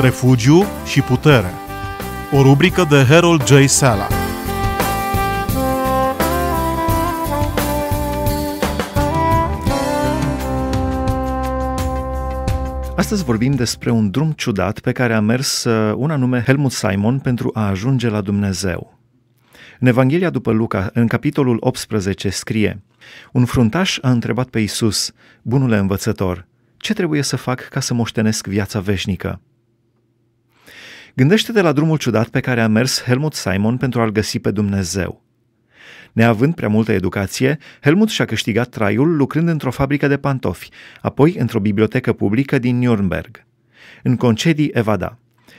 Refugiu și putere. O rubrică de Harold J. Sala. Astăzi vorbim despre un drum ciudat pe care a mers uh, un anume Helmut Simon pentru a ajunge la Dumnezeu. În Evanghelia după Luca, în capitolul 18, scrie Un fruntaș a întrebat pe Isus, bunule învățător, ce trebuie să fac ca să moștenesc viața veșnică? Gândește-te la drumul ciudat pe care a mers Helmut Simon pentru a-L găsi pe Dumnezeu. Neavând prea multă educație, Helmut și-a câștigat traiul lucrând într-o fabrică de pantofi, apoi într-o bibliotecă publică din Nürnberg. În concedii evada.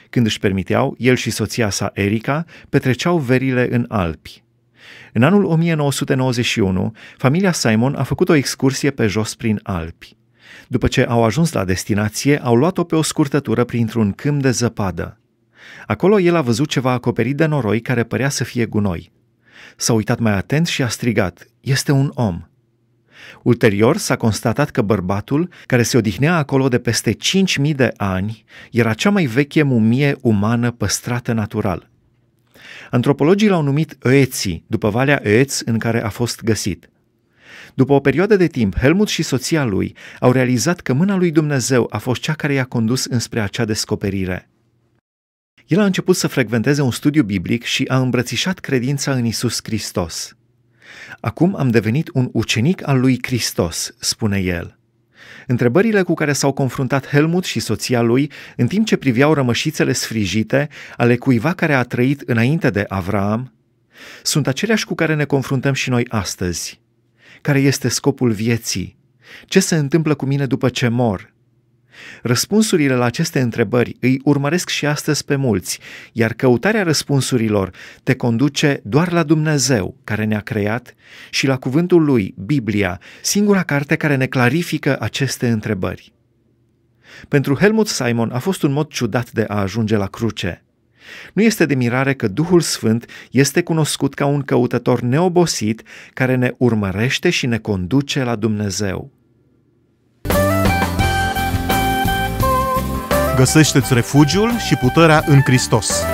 Când își permiteau, el și soția sa Erica petreceau verile în Alpi. În anul 1991, familia Simon a făcut o excursie pe jos prin Alpi. După ce au ajuns la destinație, au luat-o pe o scurtătură printr-un câmp de zăpadă. Acolo el a văzut ceva acoperit de noroi care părea să fie gunoi. S-a uitat mai atent și a strigat, este un om. Ulterior s-a constatat că bărbatul, care se odihnea acolo de peste 5.000 de ani, era cea mai veche mumie umană păstrată natural. Antropologii l-au numit Oeții, după valea Oeț în care a fost găsit. După o perioadă de timp, Helmut și soția lui au realizat că mâna lui Dumnezeu a fost cea care i-a condus înspre acea descoperire. El a început să frecventeze un studiu biblic și a îmbrățișat credința în Isus Hristos. Acum am devenit un ucenic al lui Hristos, spune el. Întrebările cu care s-au confruntat Helmut și soția lui în timp ce priveau rămășițele sfrijite ale cuiva care a trăit înainte de Avram, sunt aceleași cu care ne confruntăm și noi astăzi. Care este scopul vieții? Ce se întâmplă cu mine după ce mor? Răspunsurile la aceste întrebări îi urmăresc și astăzi pe mulți, iar căutarea răspunsurilor te conduce doar la Dumnezeu care ne-a creat și la cuvântul lui, Biblia, singura carte care ne clarifică aceste întrebări. Pentru Helmut Simon a fost un mod ciudat de a ajunge la cruce. Nu este de mirare că Duhul Sfânt este cunoscut ca un căutător neobosit care ne urmărește și ne conduce la Dumnezeu. găsește-ți refugiul și puterea în Hristos.